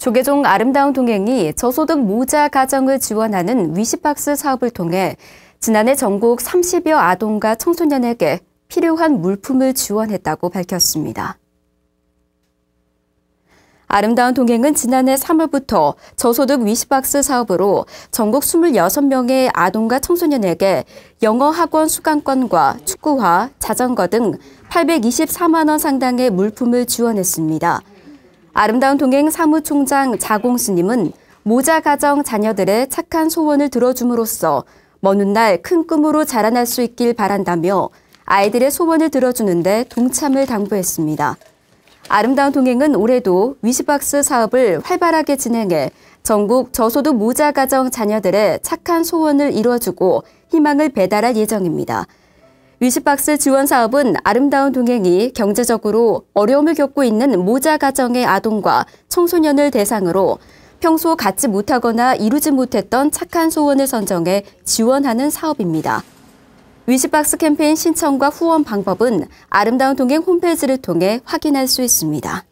조계종 아름다운 동행이 저소득 모자 가정을 지원하는 위시박스 사업을 통해 지난해 전국 30여 아동과 청소년에게 필요한 물품을 지원했다고 밝혔습니다. 아름다운 동행은 지난해 3월부터 저소득 위시박스 사업으로 전국 26명의 아동과 청소년에게 영어 학원 수강권과 축구화, 자전거 등 824만 원 상당의 물품을 지원했습니다. 아름다운 동행 사무총장 자공스님은 모자 가정 자녀들의 착한 소원을 들어줌으로써 먼 훗날 큰 꿈으로 자라날 수 있길 바란다며 아이들의 소원을 들어주는데 동참을 당부했습니다. 아름다운 동행은 올해도 위시박스 사업을 활발하게 진행해 전국 저소득 모자 가정 자녀들의 착한 소원을 이루어주고 희망을 배달할 예정입니다. 위시박스 지원 사업은 아름다운 동행이 경제적으로 어려움을 겪고 있는 모자 가정의 아동과 청소년을 대상으로 평소 갖지 못하거나 이루지 못했던 착한 소원을 선정해 지원하는 사업입니다. 위시박스 캠페인 신청과 후원 방법은 아름다운 동행 홈페이지를 통해 확인할 수 있습니다.